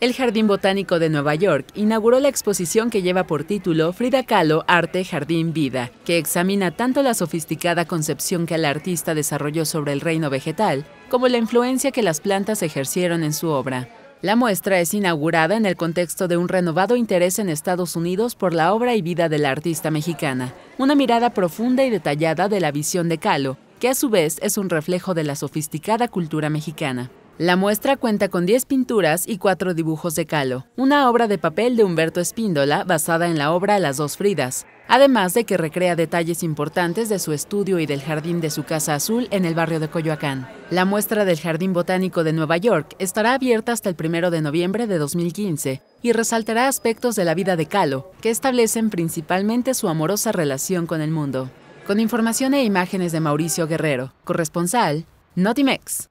El Jardín Botánico de Nueva York inauguró la exposición que lleva por título Frida Kahlo, Arte, Jardín, Vida, que examina tanto la sofisticada concepción que el artista desarrolló sobre el reino vegetal, como la influencia que las plantas ejercieron en su obra. La muestra es inaugurada en el contexto de un renovado interés en Estados Unidos por la obra y vida de la artista mexicana, una mirada profunda y detallada de la visión de Kahlo, que a su vez es un reflejo de la sofisticada cultura mexicana. La muestra cuenta con 10 pinturas y 4 dibujos de Calo, una obra de papel de Humberto Espíndola basada en la obra Las dos Fridas, además de que recrea detalles importantes de su estudio y del jardín de su casa azul en el barrio de Coyoacán. La muestra del Jardín Botánico de Nueva York estará abierta hasta el 1 de noviembre de 2015 y resaltará aspectos de la vida de Calo, que establecen principalmente su amorosa relación con el mundo. Con información e imágenes de Mauricio Guerrero, corresponsal, Notimex.